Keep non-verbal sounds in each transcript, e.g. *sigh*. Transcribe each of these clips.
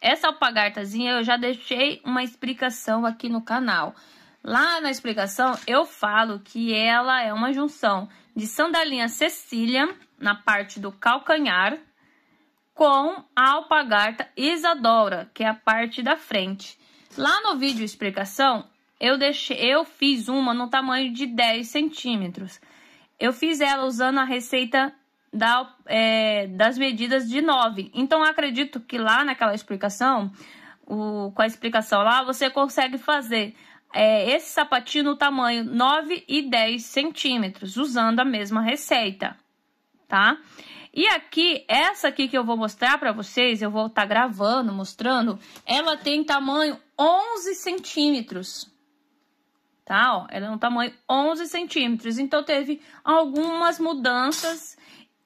Essa alpagartazinha eu já deixei uma explicação aqui no canal. Lá na explicação eu falo que ela é uma junção de sandalinha Cecília na parte do calcanhar com a alpagarta Isadora, que é a parte da frente. Lá no vídeo explicação, eu deixei, eu fiz uma no tamanho de 10 centímetros. Eu fiz ela usando a receita da, é, das medidas de 9. Então, acredito que lá naquela explicação, o, com a explicação lá, você consegue fazer é, esse sapatinho no tamanho 9 e 10 centímetros, usando a mesma receita, tá? E aqui, essa aqui que eu vou mostrar para vocês, eu vou estar tá gravando, mostrando, ela tem tamanho 11 centímetros, tá? Ó, ela é um tamanho 11 centímetros, então teve algumas mudanças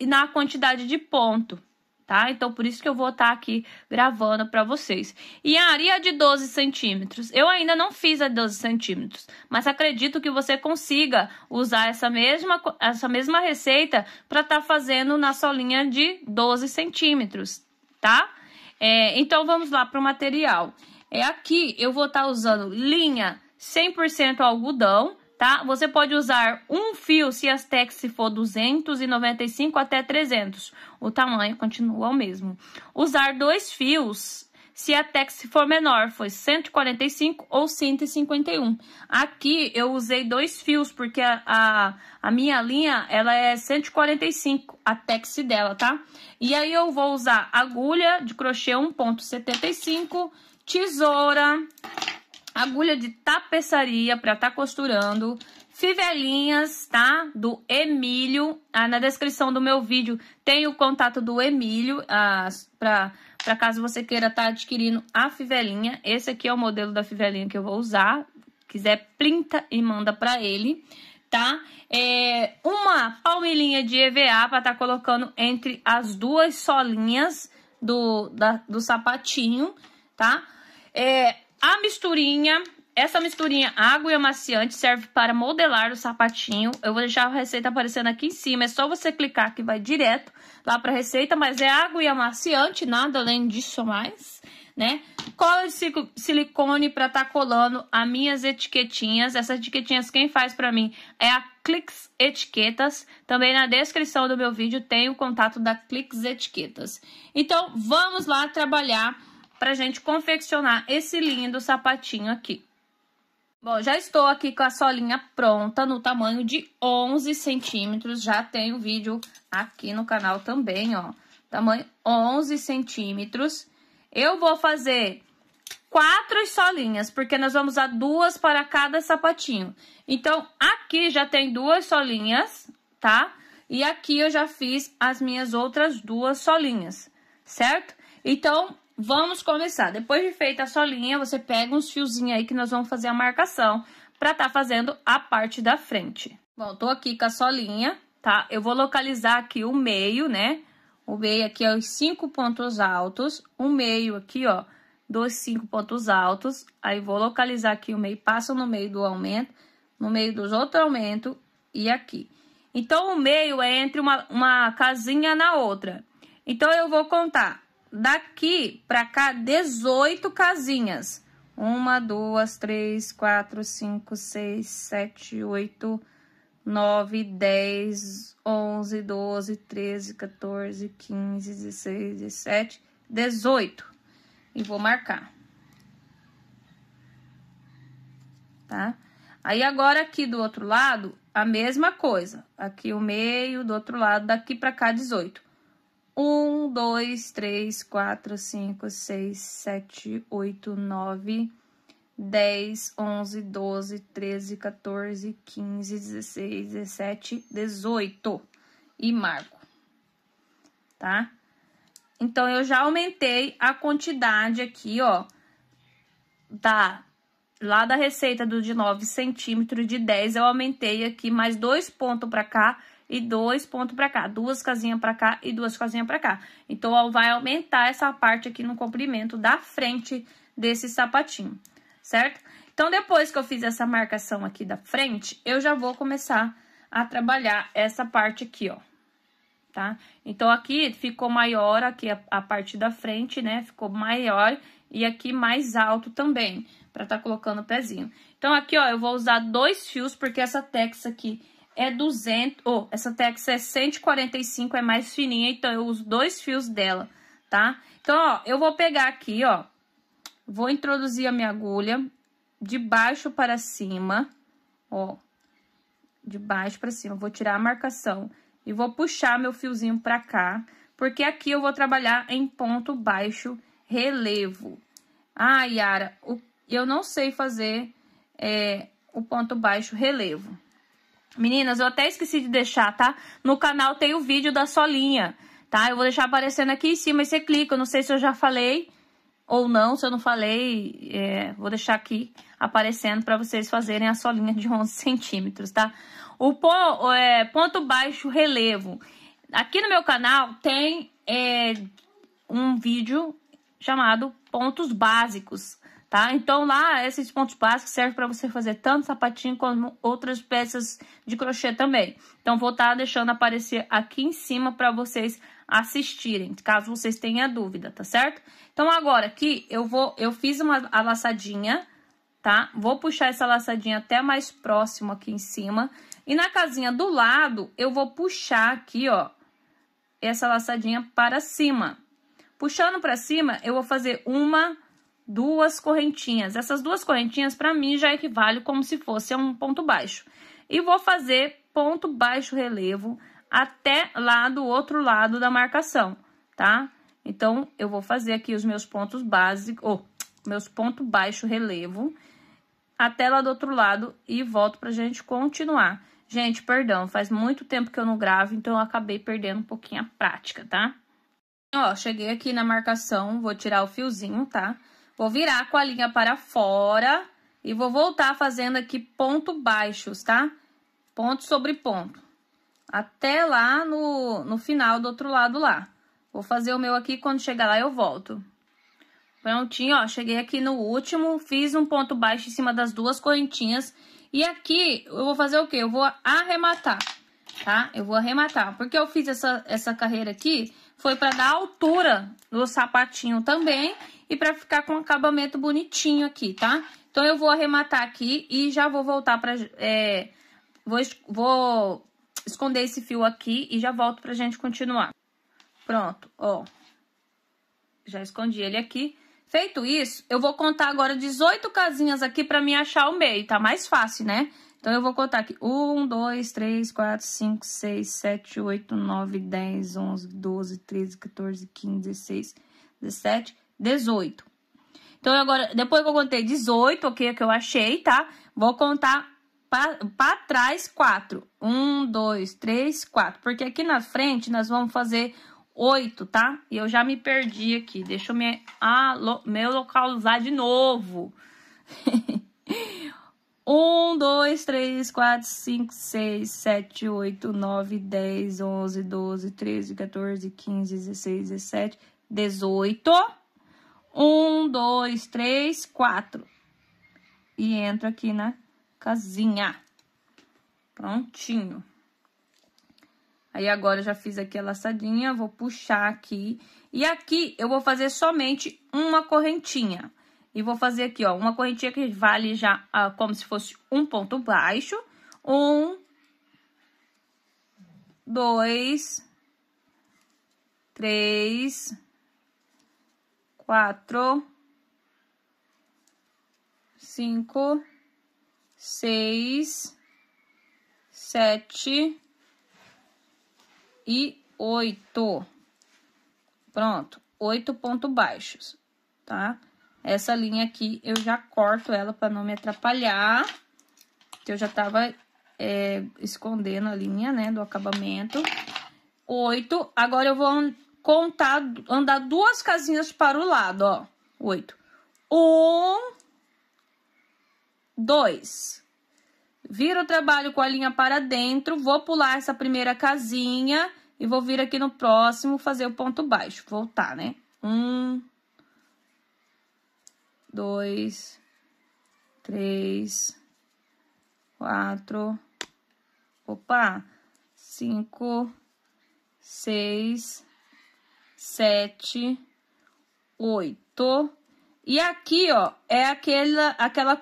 e na quantidade de ponto, tá? Então, por isso que eu vou estar tá aqui gravando para vocês. E a areia de 12 centímetros, eu ainda não fiz a 12 centímetros, mas acredito que você consiga usar essa mesma, essa mesma receita para estar tá fazendo na solinha de 12 centímetros, tá? É, então, vamos lá para o material. É aqui, eu vou estar tá usando linha 100% algodão, tá? Você pode usar um fio se as tex se for 295 até 300. O tamanho continua o mesmo. Usar dois fios se a tax for menor, foi 145 ou 151. Aqui eu usei dois fios, porque a, a, a, minha linha, ela é 145, a tex dela, tá? E aí eu vou usar agulha de crochê 1.75, tesoura agulha de tapeçaria para estar tá costurando, fivelinhas, tá? Do Emílio. Ah, na descrição do meu vídeo tem o contato do Emílio, ah, para para caso você queira estar tá adquirindo a fivelinha. Esse aqui é o modelo da fivelinha que eu vou usar. Quiser, printa e manda para ele tá? É, uma palmilhinha de EVA para tá colocando entre as duas solinhas do, da, do sapatinho, tá? É, a misturinha, essa misturinha água e amaciante serve para modelar o sapatinho. Eu vou deixar a receita aparecendo aqui em cima, é só você clicar que vai direto lá para a receita, mas é água e amaciante, nada além disso mais, né? Cola de silicone para estar tá colando as minhas etiquetinhas. Essas etiquetinhas quem faz para mim é a Clix Etiquetas. Também na descrição do meu vídeo tem o contato da Clix Etiquetas. Então, vamos lá trabalhar pra gente confeccionar esse lindo sapatinho aqui. Bom, já estou aqui com a solinha pronta no tamanho de 11 centímetros. Já tem o vídeo aqui no canal também, ó. Tamanho 11 centímetros. Eu vou fazer quatro solinhas, porque nós vamos usar duas para cada sapatinho. Então, aqui já tem duas solinhas, tá? E aqui eu já fiz as minhas outras duas solinhas, certo? Então, Vamos começar. Depois de feita a solinha, você pega uns fiozinhos aí que nós vamos fazer a marcação para tá fazendo a parte da frente. Bom, tô aqui com a solinha, tá? Eu vou localizar aqui o meio, né? O meio aqui é os cinco pontos altos, o meio aqui, ó, dos cinco pontos altos. Aí vou localizar aqui o meio, passa no meio do aumento, no meio dos outros aumento e aqui. Então, o meio é entre uma, uma casinha na outra. Então, eu vou contar daqui para cá 18 casinhas. Uma, duas, três, quatro, cinco, seis, sete, oito, nove, dez, onze, doze, treze, 14, quinze, dezesseis, dezessete, dezoito. E vou marcar. Tá? Aí, agora, aqui do outro lado, a mesma coisa. Aqui o meio, do outro lado, daqui para cá, 18 um, dois, três, quatro, cinco, seis, sete, oito, nove, dez, onze, doze, treze, 14, quinze, dezesseis, dezessete, dezoito. E marco, tá? Então, eu já aumentei a quantidade aqui, ó, da lá da receita do de 9 centímetros de 10, eu aumentei aqui mais dois pontos para cá e dois pontos para cá, duas casinhas para cá e duas casinhas para cá. Então, ó, vai aumentar essa parte aqui no comprimento da frente desse sapatinho, certo? Então, depois que eu fiz essa marcação aqui da frente, eu já vou começar a trabalhar essa parte aqui, ó, tá? Então, aqui ficou maior aqui a, a parte da frente, né? Ficou maior e aqui mais alto também, pra tá colocando o pezinho. Então, aqui, ó, eu vou usar dois fios, porque essa texta aqui é 200, oh, essa Tex é 145, é mais fininha, então eu uso dois fios dela, tá? Então, ó, eu vou pegar aqui, ó, vou introduzir a minha agulha de baixo para cima, ó, de baixo para cima, vou tirar a marcação e vou puxar meu fiozinho para cá, porque aqui eu vou trabalhar em ponto baixo relevo. Ah, Yara, eu não sei fazer é, o ponto baixo relevo. Meninas, eu até esqueci de deixar, tá? No canal tem o vídeo da solinha, tá? Eu vou deixar aparecendo aqui em cima e você clica. Eu não sei se eu já falei ou não, se eu não falei, é, vou deixar aqui aparecendo para vocês fazerem a solinha de 11 *laughs* centímetros, tá? O é, ponto baixo relevo. Aqui no meu canal tem é, um vídeo chamado pontos básicos tá? Então lá esses pontos básicos servem para você fazer tanto sapatinho como outras peças de crochê também. Então vou estar tá deixando aparecer aqui em cima para vocês assistirem, caso vocês tenham dúvida, tá certo? Então agora aqui eu vou eu fiz uma laçadinha, tá? Vou puxar essa laçadinha até mais próximo aqui em cima e na casinha do lado eu vou puxar aqui, ó, essa laçadinha para cima. Puxando para cima, eu vou fazer uma duas correntinhas. Essas duas correntinhas, para mim, já equivale como se fosse um ponto baixo. E vou fazer ponto baixo relevo até lá do outro lado da marcação, tá? Então, eu vou fazer aqui os meus pontos básicos, ou meus ponto baixo relevo, até lá do outro lado e volto pra gente continuar. Gente, perdão, faz muito tempo que eu não gravo, então eu acabei perdendo um pouquinho a prática, tá? Ó, cheguei aqui na marcação, vou tirar o fiozinho, tá? Tá? Vou virar com a linha para fora e vou voltar fazendo aqui ponto baixos, tá? Ponto sobre ponto. Até lá no, no final do outro lado lá. Vou fazer o meu aqui, quando chegar lá eu volto. Prontinho, ó, cheguei aqui no último, fiz um ponto baixo em cima das duas correntinhas. E aqui, eu vou fazer o quê? Eu vou arrematar, tá? Eu vou arrematar. Porque eu fiz essa, essa carreira aqui, foi para dar altura no sapatinho também e pra ficar com um acabamento bonitinho aqui, tá? Então, eu vou arrematar aqui e já vou voltar pra... É, vou, vou esconder esse fio aqui e já volto pra gente continuar. Pronto, ó. Já escondi ele aqui. Feito isso, eu vou contar agora 18 casinhas aqui pra me achar o meio, tá mais fácil, né? Então, eu vou contar aqui. 1, 2, 3, 4, 5, 6, 7, 8, 9, 10, 11, 12, 13, 14, 15, 16, 17, 18. Então, agora, depois que eu contei 18, ok, é que eu achei, tá? Vou contar para trás 4. 1, 2, 3, 4. Porque aqui na frente nós vamos fazer 8, tá? E eu já me perdi aqui. Deixa eu me, ah, lo, me localizar de novo. 1, 2, 3, 4, 5, 6, 7, 8, 9, 10, 11, 12, 13, 14, 15, 16, 17, 18. Um, dois, três, quatro. E entro aqui na casinha. Prontinho. Aí agora eu já fiz aqui a laçadinha, vou puxar aqui. E aqui eu vou fazer somente uma correntinha. E vou fazer aqui, ó, uma correntinha que vale já ah, como se fosse um ponto baixo. Um, dois, três, quatro, cinco, seis, sete e oito. Pronto, oito pontos baixos, tá? Essa linha aqui eu já corto ela para não me atrapalhar, que eu já tava é, escondendo a linha, né, do acabamento. Oito, agora eu vou contar, andar duas casinhas para o lado, ó. Oito. Um, dois. Viro o trabalho com a linha para dentro, vou pular essa primeira casinha e vou vir aqui no próximo fazer o ponto baixo. Voltar, né? Um, dois, três, quatro, opa, cinco, seis, sete, oito. E aqui, ó, é aquela, aquela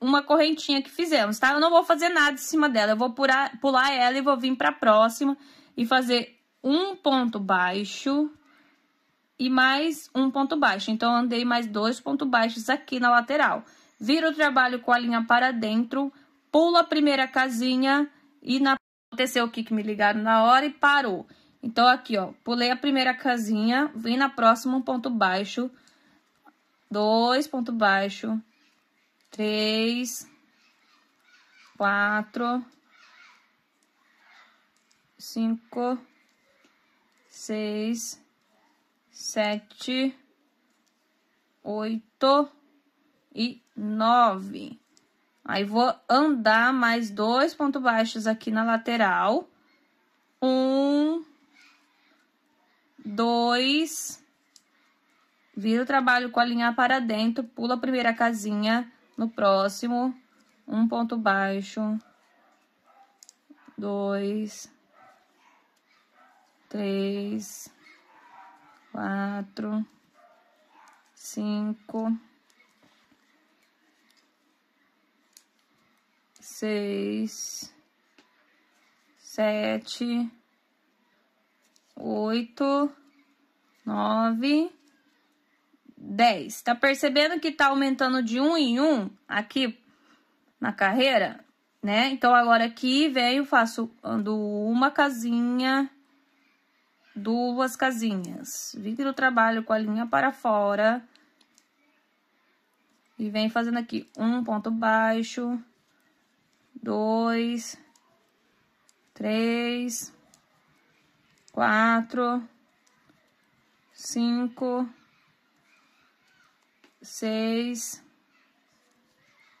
uma correntinha que fizemos, tá? Eu não vou fazer nada em cima dela, eu vou pular, pular ela e vou vir pra próxima e fazer um ponto baixo e mais um ponto baixo. Então, andei mais dois pontos baixos aqui na lateral. Vira o trabalho com a linha para dentro, pula a primeira casinha e na... aconteceu o que, que me ligaram na hora e parou. Então, aqui, ó, pulei a primeira casinha, vim na próxima, um ponto baixo, dois ponto baixo, três, quatro, cinco, seis, sete, oito e nove. Aí, vou andar mais dois pontos baixos aqui na lateral. Um, dois, vira o trabalho com a linha para dentro, pula a primeira casinha, no próximo, um ponto baixo, dois, três, quatro, cinco, seis, sete, oito, nove, dez. Tá percebendo que tá aumentando de um em um aqui na carreira, né? Então, agora aqui venho, faço, ando uma casinha, duas casinhas. Vim do trabalho com a linha para fora. E vem fazendo aqui um ponto baixo, dois, três, quatro, cinco, seis,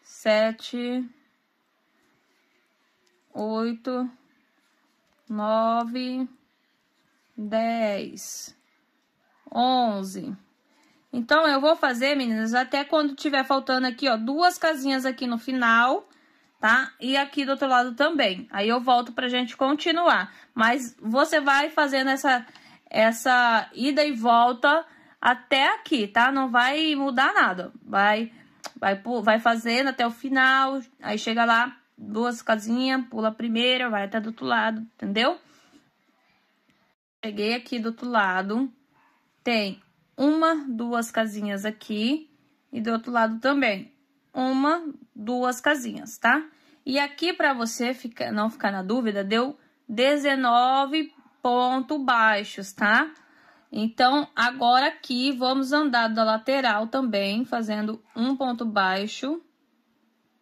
sete, oito, nove, dez, onze. Então, eu vou fazer, meninas, até quando tiver faltando aqui, ó, duas casinhas aqui no final tá? E aqui do outro lado também. Aí eu volto pra gente continuar. Mas você vai fazendo essa, essa ida e volta até aqui, tá? Não vai mudar nada. Vai, vai, vai fazendo até o final. Aí chega lá, duas casinhas, pula a primeira, vai até do outro lado, entendeu? Cheguei aqui do outro lado. Tem uma, duas casinhas aqui. E do outro lado também uma, duas casinhas, tá? E aqui, para você ficar, não ficar na dúvida, deu 19 pontos baixos, tá? Então, agora aqui, vamos andar da lateral também, fazendo um ponto baixo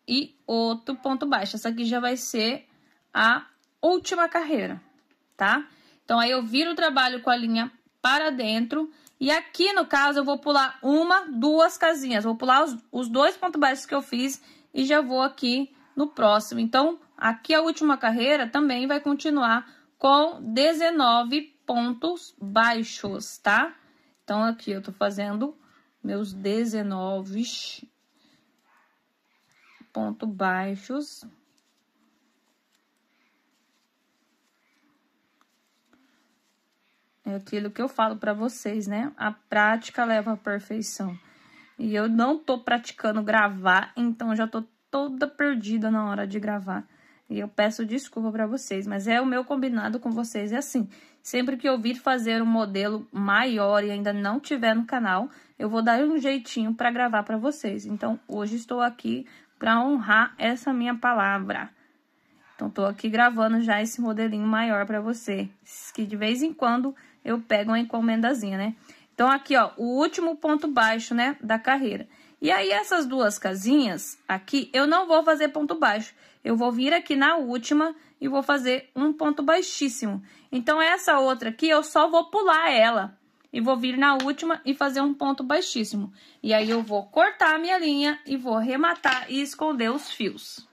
e outro ponto baixo. Essa aqui já vai ser a última carreira, tá? Então, aí eu viro o trabalho com a linha para dentro, e aqui, no caso, eu vou pular uma, duas casinhas. Vou pular os, os dois pontos baixos que eu fiz e já vou aqui no próximo. Então, aqui a última carreira também vai continuar com 19 pontos baixos, tá? Então, aqui eu tô fazendo meus 19 pontos baixos. É aquilo que eu falo para vocês, né? A prática leva à perfeição. E eu não tô praticando gravar, então já tô toda perdida na hora de gravar. E eu peço desculpa para vocês, mas é o meu combinado com vocês é assim. Sempre que eu vir fazer um modelo maior e ainda não tiver no canal, eu vou dar um jeitinho para gravar para vocês. Então, hoje estou aqui para honrar essa minha palavra. Então, tô aqui gravando já esse modelinho maior para vocês, que de vez em quando eu pego uma encomendazinha, né? Então, aqui, ó, o último ponto baixo, né, da carreira. E aí, essas duas casinhas aqui, eu não vou fazer ponto baixo. Eu vou vir aqui na última e vou fazer um ponto baixíssimo. Então, essa outra aqui, eu só vou pular ela. E vou vir na última e fazer um ponto baixíssimo. E aí, eu vou cortar a minha linha e vou rematar e esconder os fios.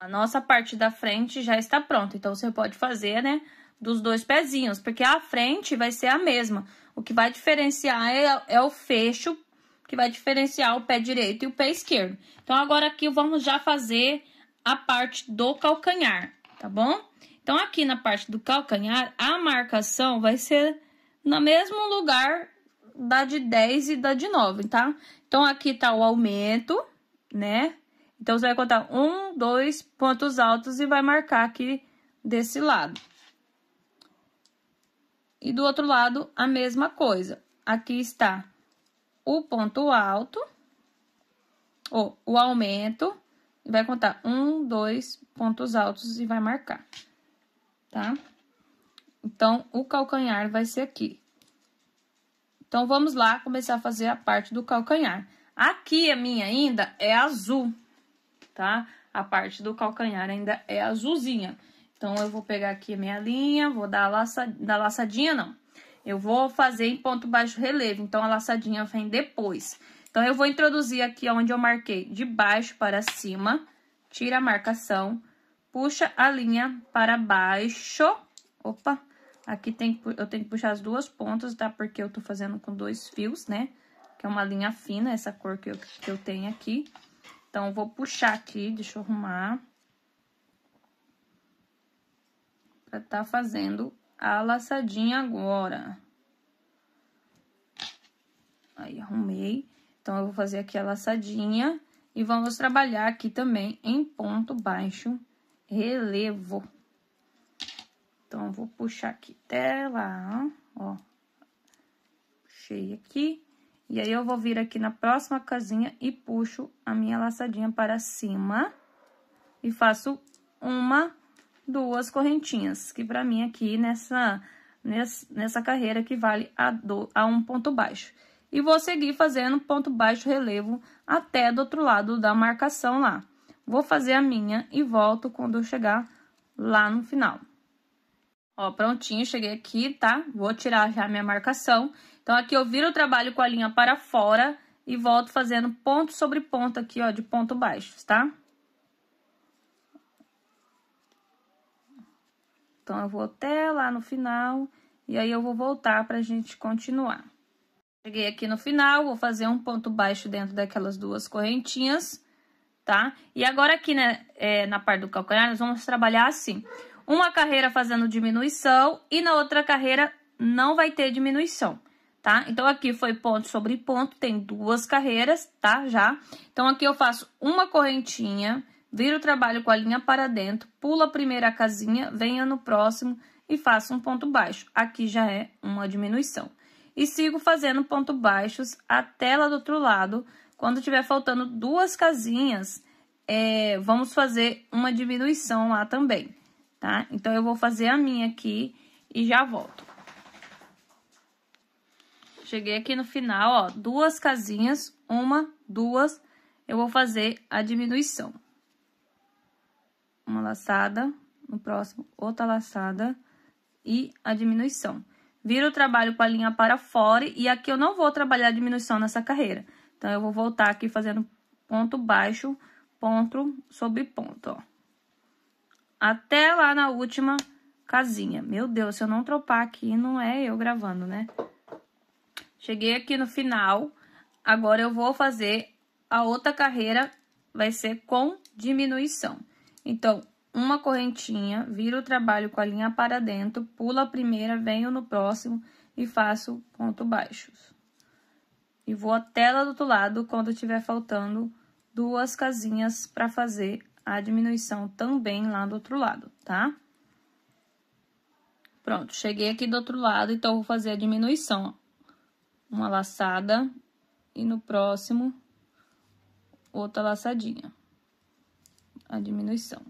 A nossa parte da frente já está pronta. Então, você pode fazer, né, dos dois pezinhos, porque a frente vai ser a mesma. O que vai diferenciar é, é, o fecho, que vai diferenciar o pé direito e o pé esquerdo. Então, agora aqui vamos já fazer a parte do calcanhar, tá bom? Então, aqui na parte do calcanhar, a marcação vai ser no mesmo lugar da de 10 e da de 9, tá? Então, aqui tá o aumento, né? Então, você vai contar um, dois pontos altos e vai marcar aqui desse lado. E do outro lado, a mesma coisa. Aqui está o ponto alto, ou o aumento, e vai contar um, dois pontos altos e vai marcar, tá? Então, o calcanhar vai ser aqui. Então, vamos lá começar a fazer a parte do calcanhar. Aqui, a minha ainda é azul, tá? A parte do calcanhar ainda é azulzinha. Então, eu vou pegar aqui a minha linha, vou dar a laça, da laçadinha, não. Eu vou fazer em ponto baixo relevo, então a laçadinha vem depois. Então, eu vou introduzir aqui onde eu marquei de baixo para cima, tira a marcação, puxa a linha para baixo. Opa, aqui tem, eu tenho que puxar as duas pontas, tá? Porque eu tô fazendo com dois fios, né? Que é uma linha fina, essa cor que eu, que eu tenho aqui. Então, eu vou puxar aqui, deixa eu arrumar. para estar tá fazendo a laçadinha agora. Aí, arrumei. Então, eu vou fazer aqui a laçadinha e vamos trabalhar aqui também em ponto baixo relevo. Então, vou puxar aqui até lá, ó. Puxei aqui. E aí, eu vou vir aqui na próxima casinha e puxo a minha laçadinha para cima. E faço uma duas correntinhas, que para mim aqui nessa, nessa carreira que vale a, do, a um ponto baixo. E vou seguir fazendo ponto baixo relevo até do outro lado da marcação lá. Vou fazer a minha e volto quando eu chegar lá no final. Ó, prontinho, cheguei aqui, tá? Vou tirar já minha marcação. Então, aqui eu viro o trabalho com a linha para fora e volto fazendo ponto sobre ponto aqui, ó, de ponto baixo, tá? Então, eu vou até lá no final e aí eu vou voltar para a gente continuar. Cheguei aqui no final, vou fazer um ponto baixo dentro daquelas duas correntinhas, tá? E agora aqui, né, é, na parte do calcanhar, nós vamos trabalhar assim. Uma carreira fazendo diminuição e na outra carreira não vai ter diminuição, tá? Então, aqui foi ponto sobre ponto, tem duas carreiras, tá? Já. Então, aqui eu faço uma correntinha Vira o trabalho com a linha para dentro, pula a primeira casinha, venha no próximo e faça um ponto baixo. Aqui já é uma diminuição. E sigo fazendo ponto baixos até lá do outro lado. Quando tiver faltando duas casinhas, é, vamos fazer uma diminuição lá também, tá? Então, eu vou fazer a minha aqui e já volto. Cheguei aqui no final, ó, duas casinhas, uma, duas, eu vou fazer a diminuição uma laçada, no próximo outra laçada e a diminuição. Viro o trabalho com a linha para fora e aqui eu não vou trabalhar a diminuição nessa carreira. Então, eu vou voltar aqui fazendo ponto baixo, ponto sobre ponto, ó. Até lá na última casinha. Meu Deus, se eu não tropar aqui, não é eu gravando, né? Cheguei aqui no final, agora eu vou fazer a outra carreira, vai ser com diminuição. Então, uma correntinha, viro o trabalho com a linha para dentro, pulo a primeira, venho no próximo e faço ponto baixos. E vou até lá do outro lado quando tiver faltando duas casinhas para fazer a diminuição também lá do outro lado, tá? Pronto, cheguei aqui do outro lado, então vou fazer a diminuição. Uma laçada e no próximo outra laçadinha a diminuição.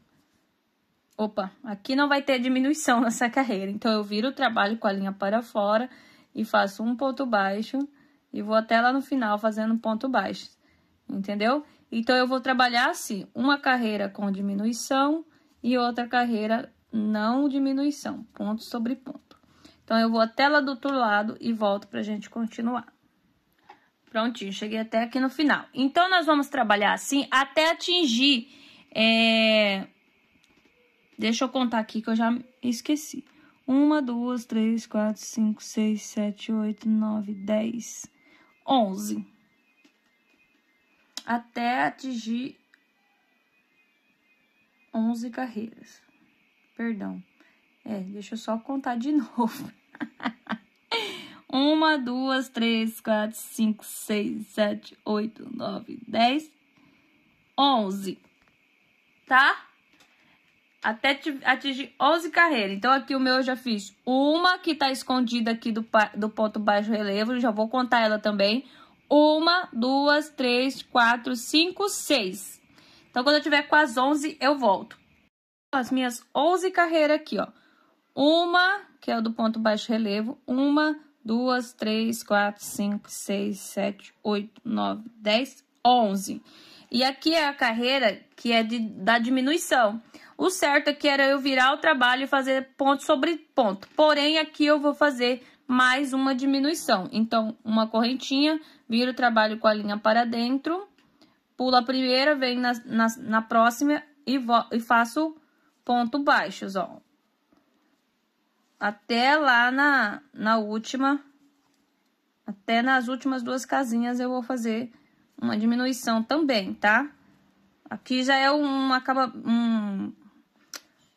Opa, aqui não vai ter diminuição *laughs* nessa carreira, então eu viro o trabalho com a linha para fora e faço um ponto baixo e vou até lá no final fazendo um ponto baixo, entendeu? Então eu vou trabalhar assim, uma carreira com diminuição e outra carreira não diminuição, ponto sobre ponto. Então eu vou até lá do outro lado e volto para gente continuar. Prontinho, cheguei até aqui no final. Então, nós vamos trabalhar assim até atingir é... Deixa eu contar aqui que eu já esqueci. Uma, duas, três, quatro, cinco, seis, sete, oito, nove, dez, onze. Até atingir onze carreiras. Perdão. É, deixa eu só contar de *laughs* novo. Uma, duas, três, quatro, cinco, seis, sete, oito, nove, dez, onze tá? Até atingir 11 carreiras. Então, aqui o meu eu já fiz uma que tá escondida aqui do, do ponto baixo relevo. Já vou contar ela também. Uma, duas, três, quatro, cinco, seis. Então, quando eu tiver com as 11, eu volto. As minhas 11 carreiras aqui, ó. Uma, que é o do ponto baixo relevo. Uma, duas, três, quatro, cinco, seis, sete, oito, nove, dez, onze. E aqui é a carreira que é de, da diminuição. O certo aqui é era eu virar o trabalho e fazer ponto sobre ponto. Porém, aqui eu vou fazer mais uma diminuição. Então, uma correntinha, viro o trabalho com a linha para dentro, pulo a primeira, vem na, na, na próxima e, e faço ponto baixos, ó. Até lá na, na última, até nas últimas duas casinhas eu vou fazer uma diminuição também, tá? Aqui já é um, acaba, um,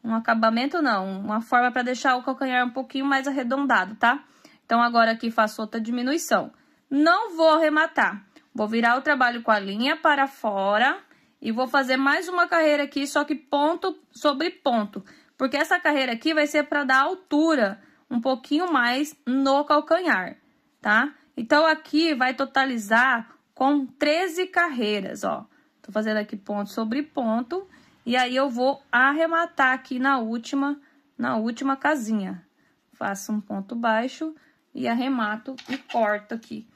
um acabamento, não, uma forma para deixar o calcanhar um pouquinho mais arredondado, tá? Então, agora aqui faço outra diminuição. Não vou arrematar, vou virar o trabalho com a linha para fora e vou fazer mais uma carreira aqui, só que ponto sobre ponto. Porque essa carreira aqui vai ser para dar altura um pouquinho mais no calcanhar, tá? Então, aqui vai totalizar com 13 carreiras, ó. Tô fazendo aqui ponto sobre ponto e aí eu vou arrematar aqui na última, na última casinha. Faço um ponto baixo e arremato e corto aqui.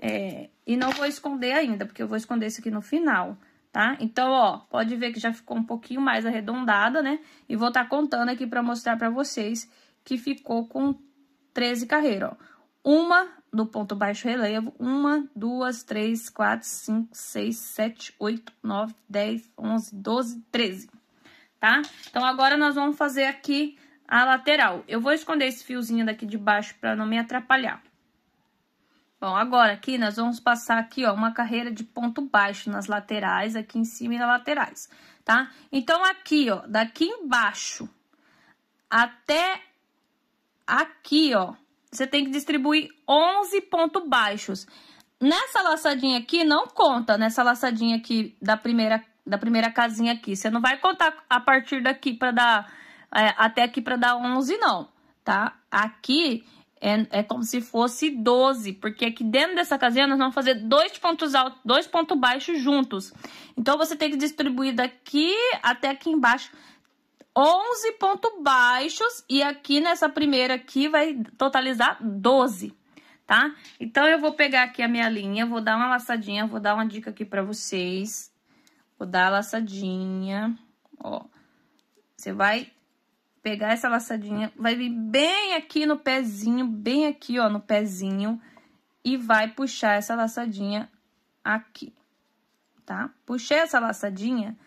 É, e não vou esconder ainda, porque eu vou esconder isso aqui no final, tá? Então, ó, pode ver que já ficou um pouquinho mais arredondada, né? E vou estar tá contando aqui para mostrar para vocês que ficou com 13 carreiras, ó. Uma no ponto baixo relevo, uma, duas, três, quatro, cinco, seis, sete, oito, nove, dez, onze, doze, treze, tá? Então, agora nós vamos fazer aqui a lateral. Eu vou esconder esse fiozinho daqui de baixo para não me atrapalhar. Bom, agora aqui nós vamos passar aqui, ó, uma carreira de ponto baixo nas laterais, aqui em cima e nas laterais, tá? Então, aqui, ó, daqui embaixo até aqui, ó, você tem que distribuir 11 pontos baixos. Nessa laçadinha aqui, não conta. Nessa laçadinha aqui da primeira, da primeira casinha aqui. Você não vai contar a partir daqui para dar... É, até aqui para dar 11, não, tá? Aqui é, é como se fosse 12, porque aqui dentro dessa casinha nós vamos fazer dois pontos altos, dois pontos baixos juntos. Então, você tem que distribuir daqui até aqui embaixo 11 pontos baixos e aqui nessa primeira aqui vai totalizar 12, tá? Então, eu vou pegar aqui a minha linha, vou dar uma laçadinha, vou dar uma dica aqui pra vocês. Vou dar a laçadinha, ó. Você vai pegar essa laçadinha, vai vir bem aqui no pezinho, bem aqui, ó, no pezinho. E vai puxar essa laçadinha aqui, tá? Puxei essa laçadinha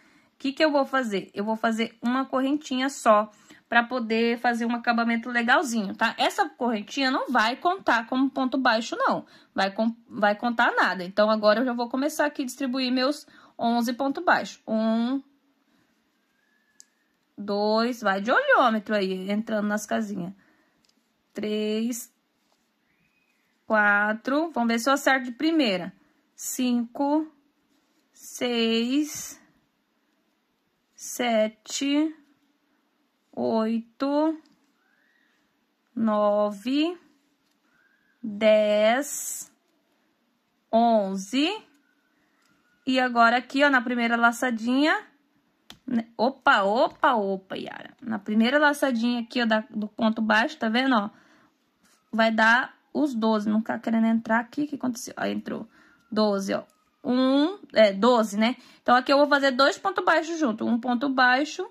que, que eu vou fazer? Eu vou fazer uma correntinha só para poder fazer um acabamento legalzinho, tá? Essa correntinha não vai contar como ponto baixo, não. Vai, com, vai contar nada. Então, agora eu já vou começar aqui a distribuir meus 11 pontos baixos. Um, dois, vai de olhômetro aí, entrando nas casinhas. Três, quatro, vamos ver se eu acerto de primeira. Cinco, seis sete, oito, nove, dez, onze. E agora aqui, ó, na primeira laçadinha... Né, opa, opa, opa, Yara. Na primeira laçadinha aqui, ó, do ponto baixo, tá vendo, ó? Vai dar os 12. Não tá querendo entrar aqui, o que aconteceu? Ó, entrou 12, ó um, é, 12, né? Então, aqui eu vou fazer dois pontos baixos junto, um ponto baixo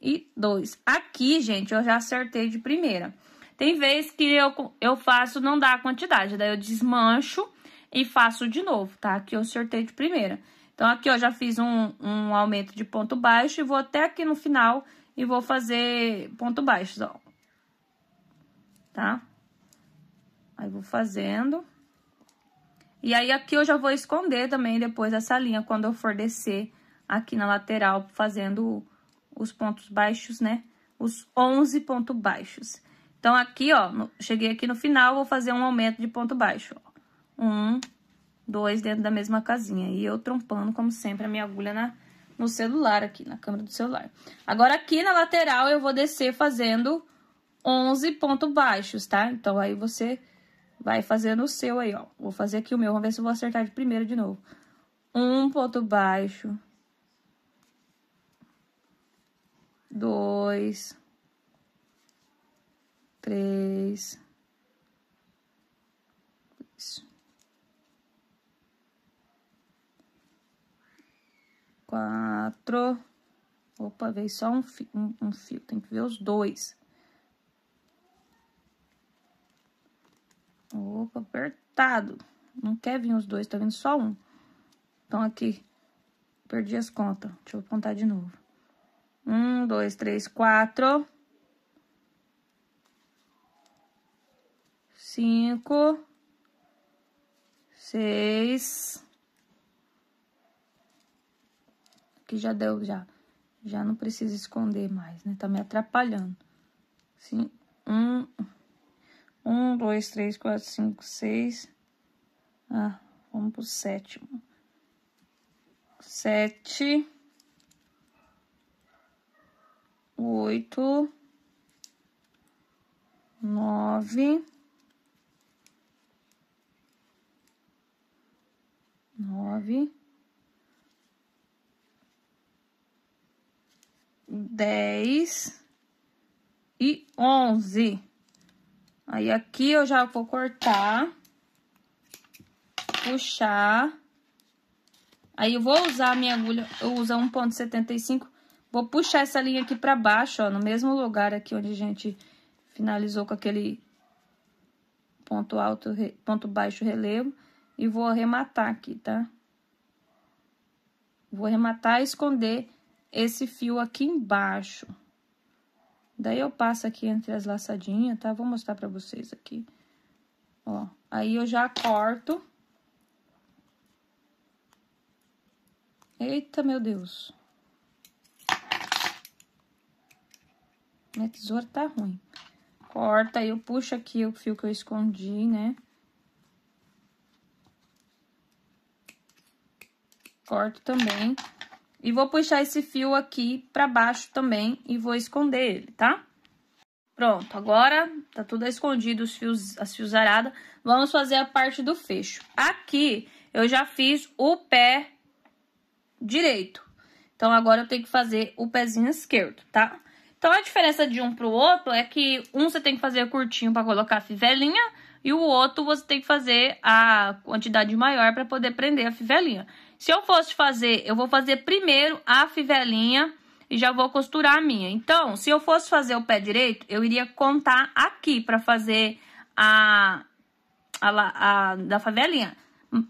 e dois. Aqui, gente, eu já acertei de primeira. Tem vezes que eu, eu faço, não dá a quantidade, daí eu desmancho e faço de novo, tá? Aqui eu acertei de primeira. Então, aqui eu já fiz um, um aumento de ponto baixo e vou até aqui no final e vou fazer ponto baixo, ó. Tá? Aí, vou fazendo... E aí aqui eu já vou esconder também depois essa linha quando eu for descer aqui na lateral, fazendo os pontos baixos, né? Os 11 pontos baixos. Então, aqui, ó, no, cheguei aqui no final, vou fazer um aumento de ponto baixo, ó. Um, dois dentro da mesma casinha. E eu trompando, como sempre, a minha agulha na, no celular aqui, na câmera do celular. Agora, aqui na lateral, eu vou descer fazendo 11 pontos baixos, tá? Então, aí você Vai fazendo o seu aí, ó. Vou fazer aqui o meu, vamos ver se eu vou acertar de primeira de novo. Um ponto baixo. Dois. Três. Isso. Quatro. Opa, veio só um, fio, um, um fio. Tem que ver os dois. Opa, apertado. Não quer vir os dois, tá vindo só um. Então, aqui, perdi as contas. Deixa eu contar de novo. Um, dois, três, quatro. Cinco. Seis. Aqui já deu, já. Já não precisa esconder mais, né? Tá me atrapalhando. Sim, um... Um, dois, três, quatro, cinco, seis. Ah, vamos pro sétimo. Sete. Oito. Nove. Nove. Dez. E onze. Aí aqui eu já vou cortar, puxar. Aí eu vou usar a minha agulha, eu uso 1.75, vou puxar essa linha aqui pra baixo, ó, no mesmo lugar aqui onde a gente finalizou com aquele ponto alto, ponto baixo relevo. E vou arrematar aqui, tá? Vou arrematar e esconder esse fio aqui embaixo. Daí eu passo aqui entre as laçadinhas, tá? Vou mostrar pra vocês aqui. Ó, aí eu já corto. Eita, meu Deus. Minha tesoura tá ruim. Corta, aí eu puxo aqui o fio que eu escondi, né? Corto também. E vou puxar esse fio aqui pra baixo também e vou esconder ele, tá? Pronto, agora tá tudo escondido, os fios, as fios arada. Vamos fazer a parte do fecho. Aqui eu já fiz o pé direito. Então, agora eu tenho que fazer o pezinho esquerdo, tá? Então, a diferença de um pro outro é que um você tem que fazer curtinho para colocar a fivelinha e o outro você tem que fazer a quantidade maior para poder prender a fivelinha. Se eu fosse fazer, eu vou fazer primeiro a fivelinha e já vou costurar a minha. Então, se eu fosse fazer o pé direito, eu iria contar aqui para fazer a, a, a da favelinha,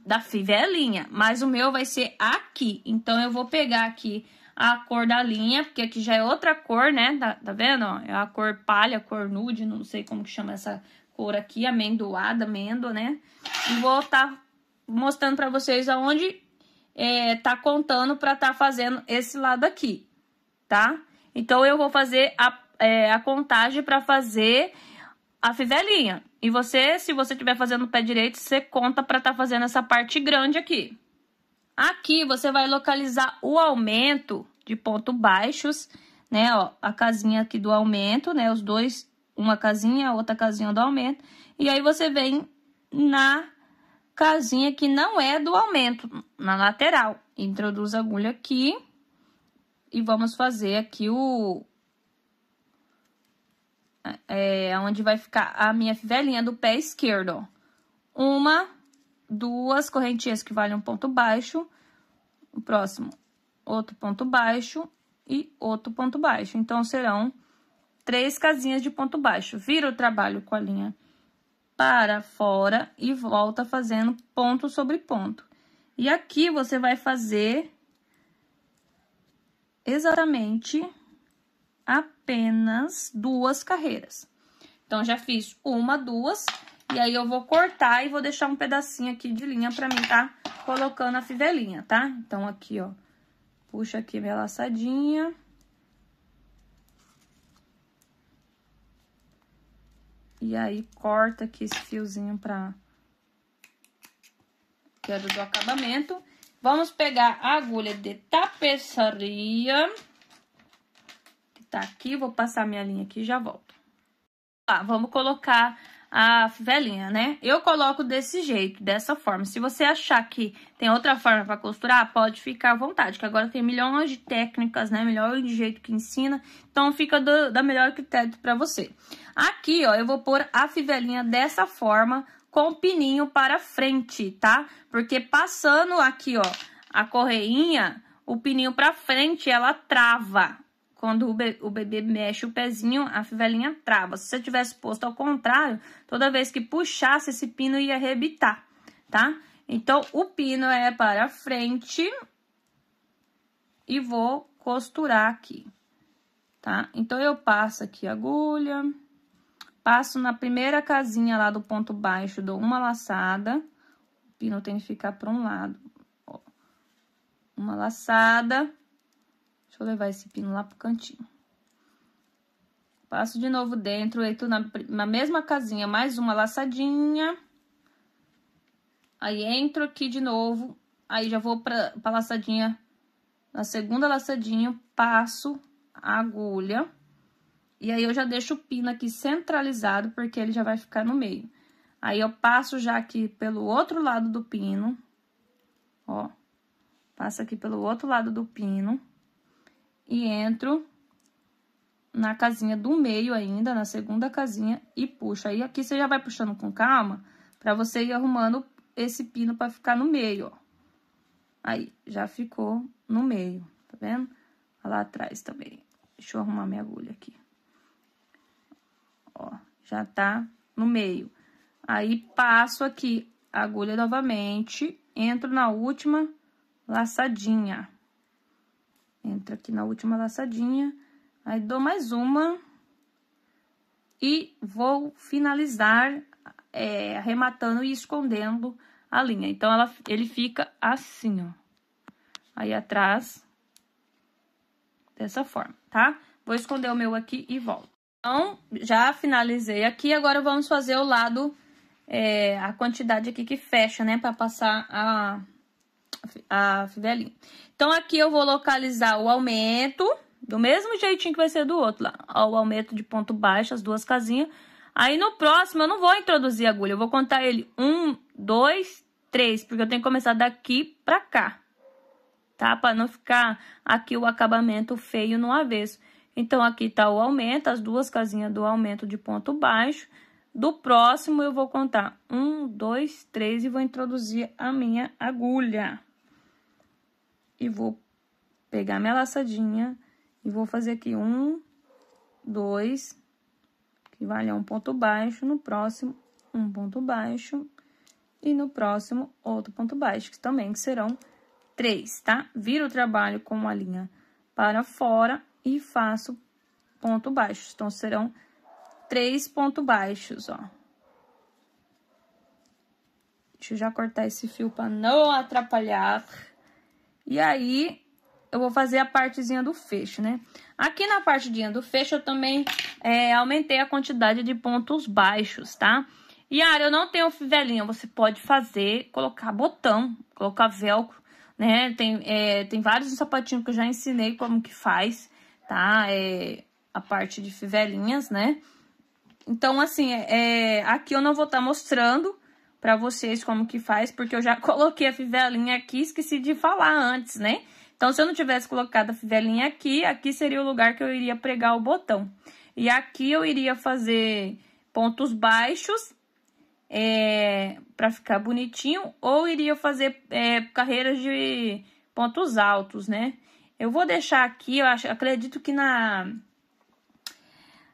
da fivelinha, mas o meu vai ser aqui. Então, eu vou pegar aqui a cor da linha, porque aqui já é outra cor, né? Tá, tá vendo? Ó? É a cor palha, cor nude, não sei como que chama essa cor aqui, amendoada, amêndoa, né? E vou estar tá mostrando pra vocês aonde é, tá contando para tá fazendo esse lado aqui, tá? Então, eu vou fazer a, é, a contagem para fazer a fivelinha. E você, se você estiver fazendo o pé direito, você conta para tá fazendo essa parte grande aqui. Aqui, você vai localizar o aumento de ponto baixos, né? Ó, a casinha aqui do aumento, né? Os dois, uma casinha, outra casinha do aumento. E aí, você vem na casinha que não é do aumento na lateral. Introduz a agulha aqui e vamos fazer aqui o... É, onde vai ficar a minha fivelinha do pé esquerdo, ó. Uma, duas correntinhas que valem um ponto baixo, o próximo, outro ponto baixo e outro ponto baixo. Então, serão três casinhas de ponto baixo. Vira o trabalho com a linha para fora e volta fazendo ponto sobre ponto. E aqui você vai fazer exatamente apenas duas carreiras. Então, já fiz uma, duas, e aí eu vou cortar e vou deixar um pedacinho aqui de linha pra mim tá colocando a fivelinha, tá? Então, aqui, ó, puxa aqui minha laçadinha... E aí, corta aqui esse fiozinho pra... queda é do acabamento. Vamos pegar a agulha de tapeçaria. Que tá aqui. Vou passar minha linha aqui e já volto. Ah, vamos colocar a velinha, né? Eu coloco desse jeito, dessa forma. Se você achar que tem outra forma para costurar, pode ficar à vontade, que agora tem milhões de técnicas, né? Melhor de jeito que ensina. Então, fica do, da melhor critério para você. Aqui, ó, eu vou pôr a fivelinha dessa forma, com o pininho para frente, tá? Porque passando aqui, ó, a correinha, o pininho para frente, ela trava. Quando o, be o bebê mexe o pezinho, a fivelinha trava. Se você tivesse posto ao contrário, toda vez que puxasse, esse pino ia rebitar, tá? Então, o pino é para frente e vou costurar aqui, tá? Então, eu passo aqui a agulha... Passo na primeira casinha lá do ponto baixo, dou uma laçada. O pino tem que ficar para um lado. Ó. Uma laçada. Deixa eu levar esse pino lá pro cantinho. Passo de novo dentro, entro na, na mesma casinha, mais uma laçadinha. Aí, entro aqui de novo. Aí, já vou pra, pra laçadinha, na segunda laçadinha, passo a agulha e aí eu já deixo o pino aqui centralizado, porque ele já vai ficar no meio. Aí eu passo já aqui pelo outro lado do pino, ó. Passo aqui pelo outro lado do pino e entro na casinha do meio ainda, na segunda casinha, e puxa. Aí aqui você já vai puxando com calma, pra você ir arrumando esse pino pra ficar no meio, ó. Aí, já ficou no meio, tá vendo? Lá atrás também. Deixa eu arrumar minha agulha aqui ó, já tá no meio. Aí, passo aqui a agulha novamente, entro na última laçadinha. Entro aqui na última laçadinha, aí dou mais uma e vou finalizar é, arrematando e escondendo a linha. Então, ela, ele fica assim, ó. Aí atrás, dessa forma, tá? Vou esconder o meu aqui e volto. Então, já finalizei aqui. Agora vamos fazer o lado, é, a quantidade aqui que fecha, né? Pra passar a, a fivelinha. Então, aqui eu vou localizar o aumento, do mesmo jeitinho que vai ser do outro lá. Ó, o aumento de ponto baixo, as duas casinhas. Aí, no próximo, eu não vou introduzir agulha. Eu vou contar ele um, dois, três, porque eu tenho que começar daqui pra cá. Tá? Pra não ficar aqui o acabamento feio no avesso. Então, aqui está o aumento, as duas casinhas do aumento de ponto baixo. Do próximo, eu vou contar um, dois, três e vou introduzir a minha agulha. E vou pegar minha laçadinha e vou fazer aqui um, dois, que vale um ponto baixo, no próximo, um ponto baixo, e no próximo, outro ponto baixo, que também serão três, tá? Vira o trabalho com a linha para fora, e faço ponto baixo. Então, serão três pontos baixos, ó. Deixa eu já cortar esse fio para não atrapalhar. E aí, eu vou fazer a partezinha do fecho, né? Aqui na partezinha do fecho, eu também é, aumentei a quantidade de pontos baixos, tá? E, Yara, eu não tenho fivelinha, você pode fazer, colocar botão, colocar velcro, né? Tem, é, tem vários sapatinhos que eu já ensinei como que faz tá? É a parte de fivelinhas, né? Então, assim, é, aqui eu não vou estar tá mostrando para vocês como que faz, porque eu já *laughs* coloquei a fivelinha aqui, esqueci de falar antes, né? Então, se eu não tivesse colocado a fivelinha aqui, aqui seria o lugar que eu iria pregar o botão. E aqui eu iria fazer pontos baixos, é, para ficar bonitinho, ou iria fazer é, carreiras de pontos altos, né? Eu vou deixar aqui, eu acho, acredito que na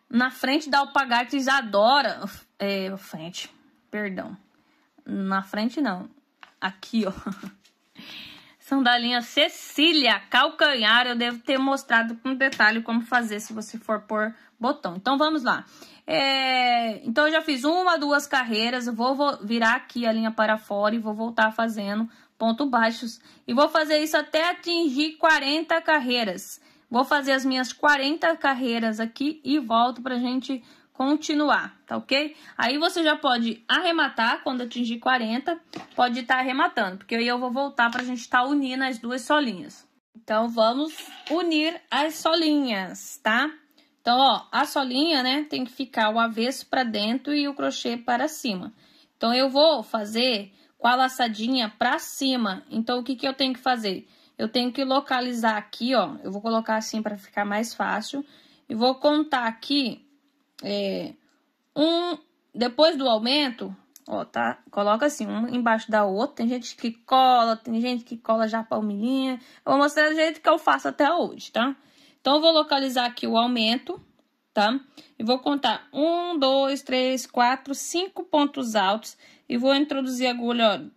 na frente da Alpagarte Isadora, é, frente, perdão. Na frente não. Aqui, ó. Sandalinha *laughs* Cecília, calcanhar, eu devo ter mostrado com detalhe como fazer se você for por botão. Então, vamos lá. É, então, eu já fiz uma, duas carreiras, eu vou, vou virar aqui a linha para fora e vou voltar fazendo ponto baixos e vou fazer isso até atingir 40 carreiras. Vou fazer as minhas 40 carreiras aqui e volto pra gente continuar, tá ok? Aí você já pode arrematar quando atingir 40, pode estar tá arrematando, porque aí eu vou voltar pra gente estar tá unindo as duas solinhas. Então, vamos unir as solinhas, tá? Então, ó, a solinha, né, tem que ficar o avesso para dentro e o crochê para cima. Então, eu vou fazer com a laçadinha para cima. Então, o que, que eu tenho que fazer? Eu tenho que localizar aqui, ó. Eu vou colocar assim para ficar mais fácil. E vou contar aqui, é, um, depois do aumento, ó, tá? Coloca assim, um embaixo da outra. Tem gente que cola, tem gente que cola já a palmilhinha. Eu vou mostrar do jeito que eu faço até hoje, tá? Então, eu vou localizar aqui o aumento, tá? E vou contar um, dois, três, quatro, cinco pontos altos e vou introduzir a agulha, ó,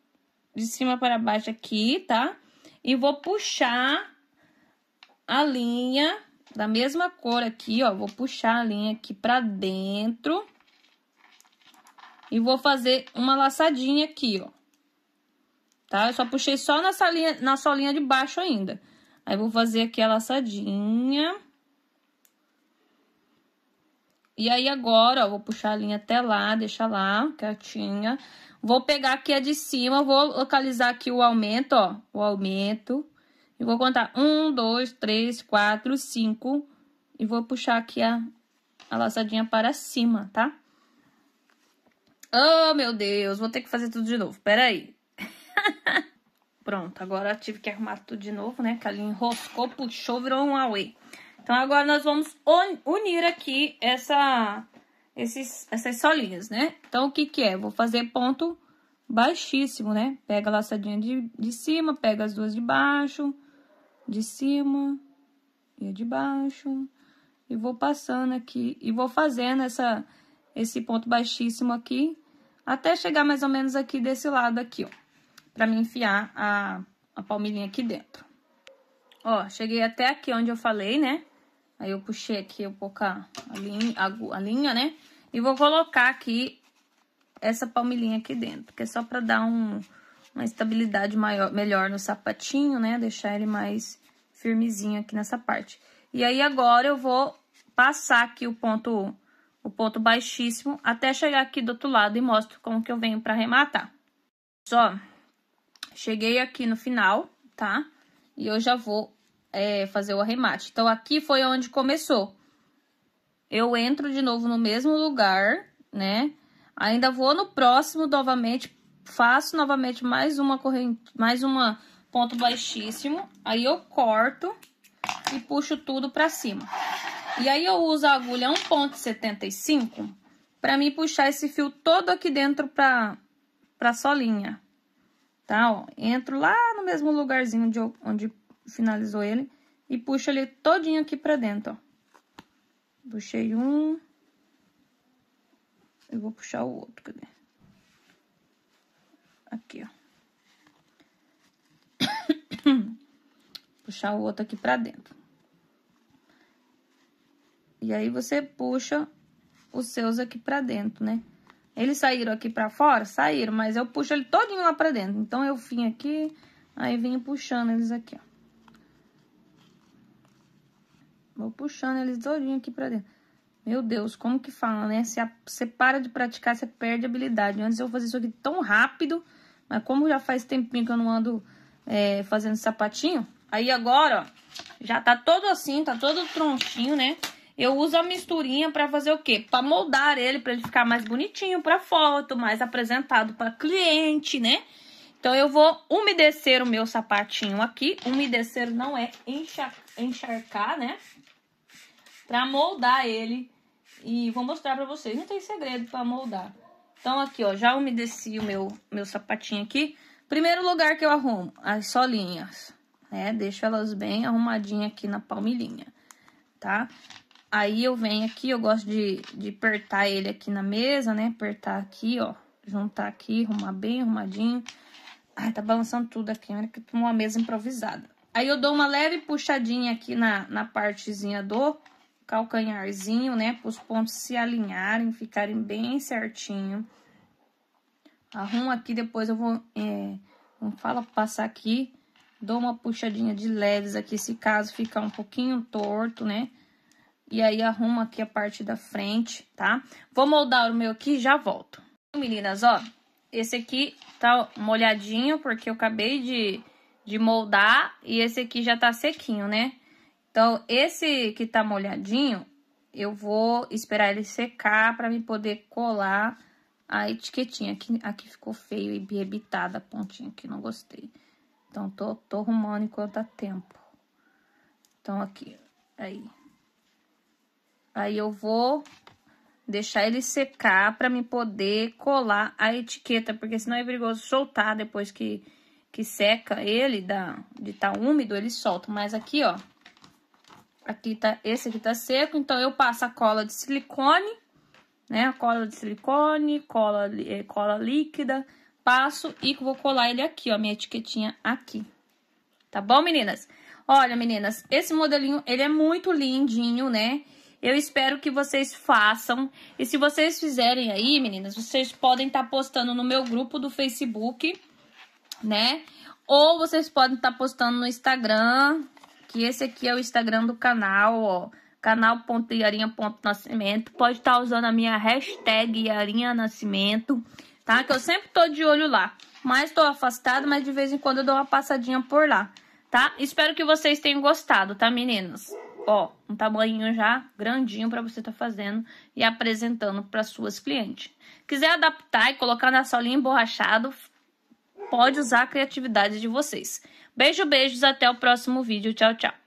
de cima para baixo aqui, tá? E vou puxar a linha da mesma cor aqui, ó. Vou puxar a linha aqui pra dentro. E vou fazer uma laçadinha aqui, ó. Tá? Eu só puxei só nessa linha, na solinha de baixo ainda. Aí, vou fazer aqui a laçadinha. E aí, agora, ó, vou puxar a linha até lá, deixar lá, quietinha. Vou pegar aqui a de cima, vou localizar aqui o aumento, ó, o aumento. E vou contar um, dois, três, quatro, cinco. E vou puxar aqui a, a laçadinha para cima, tá? Oh, meu Deus, vou ter que fazer tudo de novo, peraí. *laughs* Pronto, agora tive que arrumar tudo de novo, né? Que ali enroscou, puxou, virou um away. Então, agora nós vamos unir aqui essa esses, essas solinhas, né? Então, o que que é? Vou fazer ponto baixíssimo, né? Pega a laçadinha de, de cima, pega as duas de baixo, de cima e a de baixo. E vou passando aqui e vou fazendo essa, esse ponto baixíssimo aqui, até chegar mais ou menos aqui desse lado aqui, ó. Pra me enfiar a, a palmilhinha aqui dentro. Ó, cheguei até aqui onde eu falei, né? Aí eu puxei aqui um pouco a linha, a, a linha, né? E vou colocar aqui essa palmilhinha aqui dentro, que é só para dar um, uma estabilidade maior, melhor no sapatinho, né? Deixar ele mais firmezinho aqui nessa parte. E aí agora eu vou passar aqui o ponto o ponto baixíssimo até chegar aqui do outro lado e mostro como que eu venho para arrematar. Só cheguei aqui no final, tá? E eu já vou é, fazer o arremate. Então, aqui foi onde começou. Eu entro de novo no mesmo lugar, né? Ainda vou no próximo novamente, faço novamente mais uma corrente, mais uma ponto baixíssimo. Aí eu corto e puxo tudo pra cima. E aí eu uso a agulha 1.75 pra mim puxar esse fio todo aqui dentro pra, pra solinha. Tá, ó, entro lá no mesmo lugarzinho onde, eu, onde finalizou ele, e puxa ele todinho aqui pra dentro, ó. Puxei um, eu vou puxar o outro, cadê? Aqui, ó. *coughs* puxar o outro aqui pra dentro. E aí, você puxa os seus aqui pra dentro, né? Eles saíram aqui pra fora? Saíram, mas eu puxo ele todinho lá pra dentro. Então, eu vim aqui, aí vim puxando eles aqui, ó. Vou puxando eles todinho aqui pra dentro. Meu Deus, como que fala, né? Se você para de praticar, você perde habilidade. Antes eu fazia isso aqui tão rápido, mas como já faz tempinho que eu não ando é, fazendo sapatinho, aí agora, ó, já tá todo assim, tá todo tronchinho, né? Eu uso a misturinha pra fazer o quê? Pra moldar ele, pra ele ficar mais bonitinho pra foto, mais apresentado pra cliente, né? Então, eu vou umedecer o meu sapatinho aqui. Umedecer não é encharcar, né? para moldar ele. E vou mostrar para vocês. Não tem segredo para moldar. Então, aqui, ó, já umedeci o meu, meu sapatinho aqui. Primeiro lugar que eu arrumo, as solinhas, né? Deixo elas bem arrumadinhas aqui na palmilhinha, tá? Aí eu venho aqui, eu gosto de, de apertar ele aqui na mesa, né? Apertar aqui, ó, juntar aqui, arrumar bem arrumadinho. Ai, tá balançando tudo aqui, olha que uma mesa improvisada. Aí eu dou uma leve puxadinha aqui na, na partezinha do calcanharzinho, né? Para os pontos se alinharem, ficarem bem certinho. Arrumo aqui, depois eu vou... É, não fala passar aqui. Dou uma puxadinha de leves aqui, se caso ficar um pouquinho torto, né? E aí, arrumo aqui a parte da frente, tá? Vou moldar o meu aqui e já volto. Meninas, ó, esse aqui tá molhadinho, porque eu acabei de, de moldar. E esse aqui já tá sequinho, né? Então, esse que tá molhadinho, eu vou esperar ele secar para me poder colar a etiquetinha. Aqui, aqui ficou feio e bebitada a pontinha aqui, não gostei. Então, tô, tô arrumando enquanto dá tempo. Então, aqui, aí. Aí eu vou deixar ele secar para me poder colar a etiqueta, porque senão é perigoso soltar depois que, que seca ele, da, de tá úmido, ele solta. Mas aqui, ó, Aqui tá, esse aqui tá seco, então eu passo a cola de silicone, né? Cola de silicone, cola, é, cola líquida, passo e vou colar ele aqui, ó, minha etiquetinha aqui. Tá bom, meninas? Olha, meninas, esse modelinho, ele é muito lindinho, né? Eu espero que vocês façam. E se vocês fizerem aí, meninas, vocês podem estar tá postando no meu grupo do Facebook, né? Ou vocês podem estar tá postando no Instagram, esse aqui é o Instagram do canal, ó. Canal.iarinha.nascimento. Pode estar tá usando a minha hashtag Iarinha Nascimento, tá? Que eu sempre tô de olho lá. Mas tô afastada, mas de vez em quando eu dou uma passadinha por lá, tá? Espero que vocês tenham gostado, tá, meninas? Ó, um tamanho já grandinho para você tá fazendo e apresentando para suas clientes. Quiser adaptar e colocar na solinha emborrachado, pode usar a criatividade de vocês. Beijo, beijos, até o próximo vídeo. Tchau, tchau.